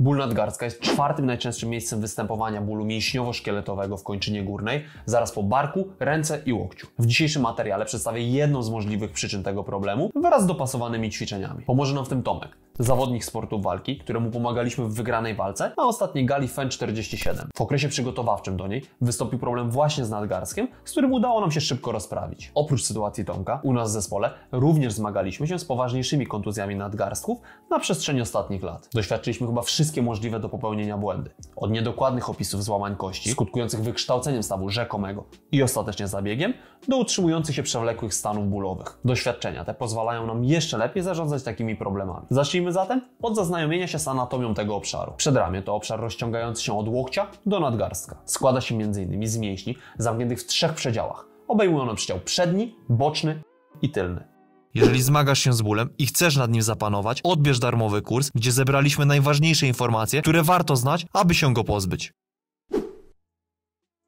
Ból nadgarstka jest czwartym najczęstszym miejscem występowania bólu mięśniowo-szkieletowego w kończynie górnej, zaraz po barku, ręce i łokciu. W dzisiejszym materiale przedstawię jedną z możliwych przyczyn tego problemu wraz z dopasowanymi ćwiczeniami. Pomoże nam w tym Tomek zawodnik sportu walki, któremu pomagaliśmy w wygranej walce, na ostatniej gali FEN 47. W okresie przygotowawczym do niej wystąpił problem właśnie z nadgarskiem, z którym udało nam się szybko rozprawić. Oprócz sytuacji Tomka, u nas w zespole również zmagaliśmy się z poważniejszymi kontuzjami nadgarstków na przestrzeni ostatnich lat. Doświadczyliśmy chyba wszystkie możliwe do popełnienia błędy. Od niedokładnych opisów złamań kości, skutkujących wykształceniem stawu rzekomego i ostatecznie zabiegiem, do utrzymujących się przewlekłych stanów bólowych. Doświadczenia te pozwalają nam jeszcze lepiej zarządzać takimi problemami. Zacznijmy Zacznijmy zatem od zaznajomienia się z anatomią tego obszaru. Przedramię to obszar rozciągający się od łokcia do nadgarstka. Składa się m.in. z mięśni zamkniętych w trzech przedziałach. Obejmują one przedział przedni, boczny i tylny. Jeżeli zmagasz się z bólem i chcesz nad nim zapanować, odbierz darmowy kurs, gdzie zebraliśmy najważniejsze informacje, które warto znać, aby się go pozbyć.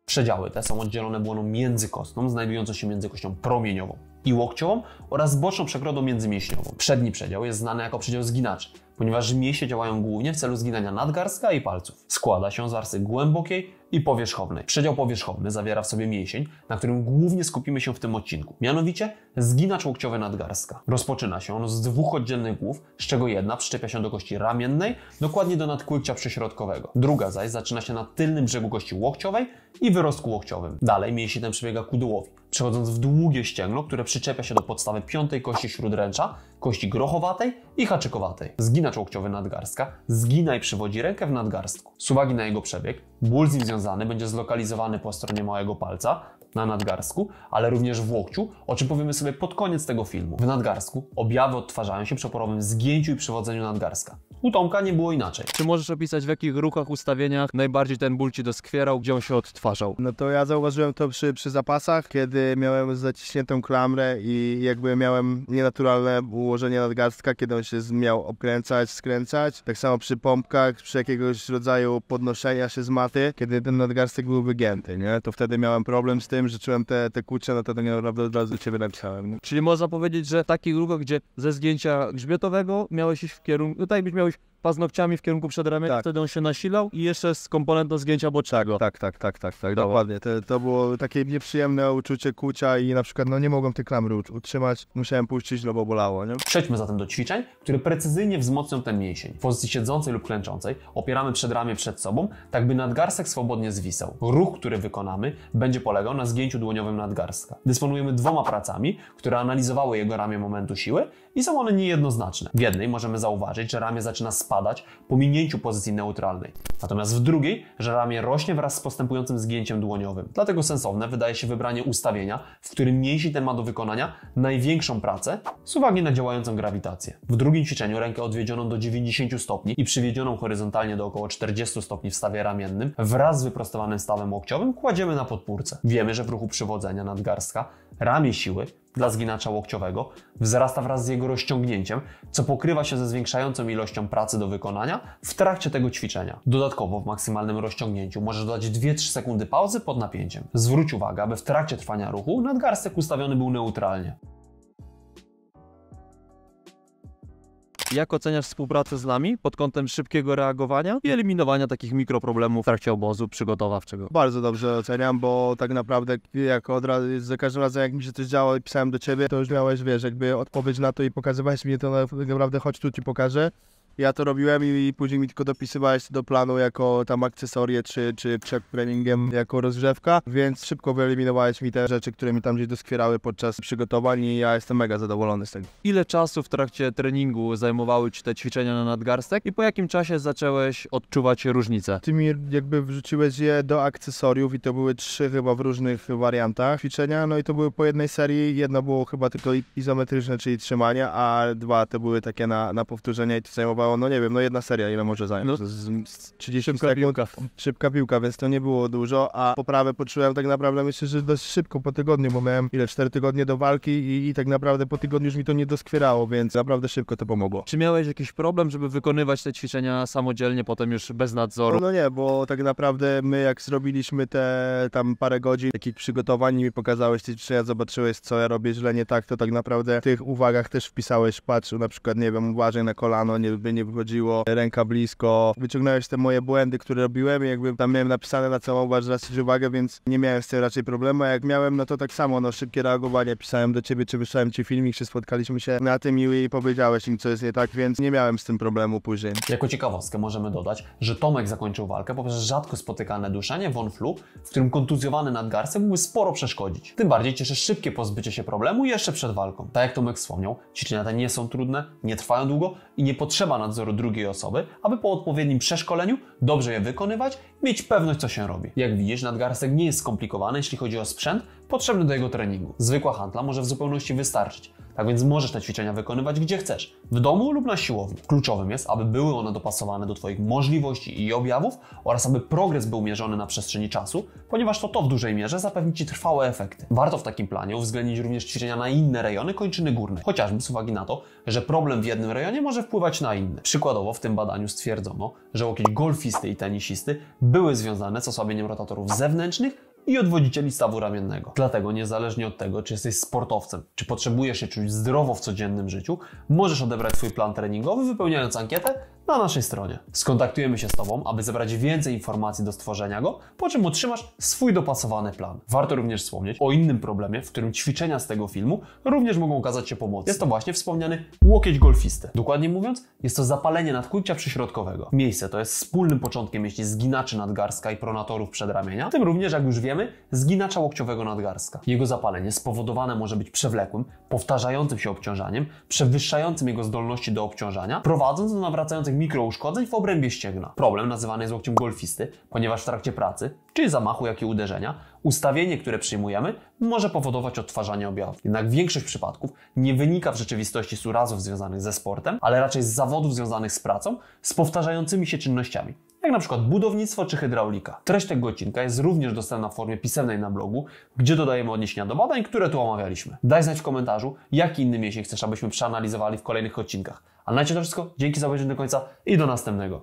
Przedziały te są oddzielone błoną międzykostną, znajdującą się między kością promieniową i łokciową oraz boczną przegrodą międzymięśniową. Przedni przedział jest znany jako przedział zginaczy, ponieważ mięśnie działają głównie w celu zginania nadgarstka i palców. Składa się z warstwy głębokiej i powierzchownej. Przedział powierzchowny zawiera w sobie mięsień, na którym głównie skupimy się w tym odcinku, mianowicie zginacz łokciowy nadgarstka. Rozpoczyna się on z dwóch oddzielnych głów, z czego jedna przyczepia się do kości ramiennej, dokładnie do nadkłykcia przyśrodkowego. Druga zaś zaczyna się na tylnym brzegu kości łokciowej i wyrostku łokciowym. Dalej mięsień ten przebiega ku dołowi przechodząc w długie ścięgno, które przyczepia się do podstawy piątej kości śródręcza, kości grochowatej i haczykowatej. Zginacz łokciowy nadgarstka zgina i przywodzi rękę w nadgarstku. Z uwagi na jego przebieg, ból z nim związany będzie zlokalizowany po stronie małego palca, na nadgarstku, ale również w łokciu, o czym powiemy sobie pod koniec tego filmu. W nadgarstku objawy odtwarzają się przy oporowym zgięciu i przywodzeniu nadgarstka. U Tomka nie było inaczej. Czy możesz opisać w jakich ruchach, ustawieniach najbardziej ten ból Ci doskwierał, gdzie on się odtwarzał? No to ja zauważyłem to przy, przy zapasach, kiedy miałem zaciśniętą klamrę i jakby miałem nienaturalne ułożenie nadgarstka, kiedy on się miał obkręcać, skręcać. Tak samo przy pompkach, przy jakiegoś rodzaju podnoszenia się z maty, kiedy ten nadgarstek był wygięty, nie? To wtedy miałem problem z tym, że czułem te, te kurcze, no to tak naprawdę od razu ciebie napisałem. Czyli można powiedzieć, że taki grubo, gdzie ze zgięcia grzbietowego miałeś iść w kierunku, tutaj byś miałeś paznokciami w kierunku przedramienia, tak. wtedy on się nasilał i jeszcze z komponentą zgięcia bocznego. Tak, tak, tak, tak, tak dokładnie. To, to było takie nieprzyjemne uczucie kucia i na przykład no, nie mogłem tej klamry utrzymać, musiałem puścić, no bo bolało. Nie? Przejdźmy zatem do ćwiczeń, które precyzyjnie wzmocnią ten mięsień. W pozycji siedzącej lub klęczącej opieramy przedramię przed sobą, tak by nadgarstek swobodnie zwisał. Ruch, który wykonamy, będzie polegał na zgięciu dłoniowym nadgarstka. Dysponujemy dwoma pracami, które analizowały jego ramię momentu siły i są one niejednoznaczne. W jednej możemy zauważyć, że ramię zaczyna spadać po minięciu pozycji neutralnej, natomiast w drugiej, że ramię rośnie wraz z postępującym zgięciem dłoniowym. Dlatego sensowne wydaje się wybranie ustawienia, w którym mięsień ten ma do wykonania największą pracę z uwagi na działającą grawitację. W drugim ćwiczeniu rękę odwiedzioną do 90 stopni i przywiedzioną horyzontalnie do około 40 stopni w stawie ramiennym wraz z wyprostowanym stawem łokciowym kładziemy na podpórce. Wiemy, że w ruchu przywodzenia nadgarstka ramię siły dla zginacza łokciowego wzrasta wraz z jego rozciągnięciem, co pokrywa się ze zwiększającą ilością pracy do wykonania w trakcie tego ćwiczenia. Dodatkowo w maksymalnym rozciągnięciu możesz dodać 2-3 sekundy pauzy pod napięciem. Zwróć uwagę, aby w trakcie trwania ruchu nadgarstek ustawiony był neutralnie. Jak oceniasz współpracę z nami pod kątem szybkiego reagowania i eliminowania takich mikroproblemów w trakcie obozu przygotowawczego? Bardzo dobrze oceniam, bo tak naprawdę jak od razu, za każdym razem jak mi się coś działo i pisałem do ciebie, to już miałeś, wiesz, jakby odpowiedź na to i pokazywałeś mi to, tak naprawdę chodź tu ci pokażę. Ja to robiłem i później mi tylko dopisywałeś do planu jako tam akcesorie czy, czy przed treningiem jako rozgrzewka, więc szybko wyeliminowałeś mi te rzeczy, które mi tam gdzieś doskwierały podczas przygotowań i ja jestem mega zadowolony z tego. Ile czasu w trakcie treningu zajmowały Ci te ćwiczenia na nadgarstek i po jakim czasie zacząłeś odczuwać różnicę? Ty mi jakby wrzuciłeś je do akcesoriów i to były trzy chyba w różnych wariantach ćwiczenia, no i to były po jednej serii, jedno było chyba tylko izometryczne, czyli trzymania, a dwa to były takie na, na powtórzenia i to zajmowało no nie wiem, no jedna seria, ile może zająć? No, z, z 30 szybka sekund. Piłka. Szybka piłka, więc to nie było dużo, a poprawę poczułem tak naprawdę myślę, że dość szybko po tygodniu, bo miałem ile, 4 tygodnie do walki i, i tak naprawdę po tygodniu już mi to nie doskwierało, więc naprawdę szybko to pomogło. Czy miałeś jakiś problem, żeby wykonywać te ćwiczenia samodzielnie, potem już bez nadzoru? No nie, bo tak naprawdę my jak zrobiliśmy te tam parę godzin takich przygotowań i mi pokazałeś te ćwiczenia, zobaczyłeś co ja robię źle, nie tak, to tak naprawdę w tych uwagach też wpisałeś, patrz, na przykład, nie wiem, uważaj na kolano, nie, nie wychodziło ręka blisko. Wyciągnąłeś te moje błędy, które robiłem i jakby tam miałem napisane na całą uważ, zwracać uwagę, więc nie miałem z tym raczej problemu. A jak miałem, no to tak samo, no szybkie reagowanie. Pisałem do ciebie, czy wysłałem ci filmik, czy spotkaliśmy się na tym i powiedziałeś im, co jest nie tak, więc nie miałem z tym problemu później. Jako ciekawostkę możemy dodać, że Tomek zakończył walkę poprzez rzadko spotykane duszenie flu, w którym kontuzjowany nadgarstek mógłby sporo przeszkodzić. Tym bardziej cieszy szybkie pozbycie się problemu jeszcze przed walką. Tak jak Tomek wspomniał, ćwiczenia te nie są trudne, nie trwają długo i nie potrzeba nadzoru drugiej osoby, aby po odpowiednim przeszkoleniu dobrze je wykonywać, mieć pewność co się robi. Jak widzisz, nadgarstek nie jest skomplikowany, jeśli chodzi o sprzęt potrzebny do jego treningu. Zwykła hantla może w zupełności wystarczyć. Tak więc możesz te ćwiczenia wykonywać gdzie chcesz, w domu lub na siłowni. Kluczowym jest, aby były one dopasowane do Twoich możliwości i objawów oraz aby progres był mierzony na przestrzeni czasu, ponieważ to to w dużej mierze zapewni Ci trwałe efekty. Warto w takim planie uwzględnić również ćwiczenia na inne rejony kończyny górnej, chociażby z uwagi na to, że problem w jednym rejonie może wpływać na inny. Przykładowo w tym badaniu stwierdzono, że łokieć golfisty i tenisisty były związane z osłabieniem rotatorów zewnętrznych i odwodzicieli stawu ramiennego. Dlatego niezależnie od tego, czy jesteś sportowcem, czy potrzebujesz się czuć zdrowo w codziennym życiu, możesz odebrać swój plan treningowy wypełniając ankietę na naszej stronie. Skontaktujemy się z Tobą, aby zebrać więcej informacji do stworzenia go, po czym otrzymasz swój dopasowany plan. Warto również wspomnieć o innym problemie, w którym ćwiczenia z tego filmu również mogą okazać się pomocne. Jest to właśnie wspomniany łokieć golfisty. Dokładnie mówiąc, jest to zapalenie nadkłucia przyśrodkowego. Miejsce to jest wspólnym początkiem jeśli zginaczy nadgarstka i pronatorów przedramienia, tym również, jak już wiemy, zginacza łokciowego nadgarstka. Jego zapalenie spowodowane może być przewlekłym, powtarzającym się obciążaniem, przewyższającym jego zdolności do obciążania, prowadząc do nawracających mikrouszkodzeń w obrębie ścięgna. Problem nazywany jest łokciem golfisty, ponieważ w trakcie pracy, czy zamachu, jak i uderzenia, ustawienie, które przyjmujemy, może powodować odtwarzanie objawów. Jednak większość przypadków nie wynika w rzeczywistości z urazów związanych ze sportem, ale raczej z zawodów związanych z pracą, z powtarzającymi się czynnościami jak na przykład budownictwo czy hydraulika. Treść tego odcinka jest również dostępna w formie pisemnej na blogu, gdzie dodajemy odniesienia do badań, które tu omawialiśmy. Daj znać w komentarzu, jaki inny mięsień chcesz, abyśmy przeanalizowali w kolejnych odcinkach. A na to wszystko, dzięki za obejrzenie do końca i do następnego.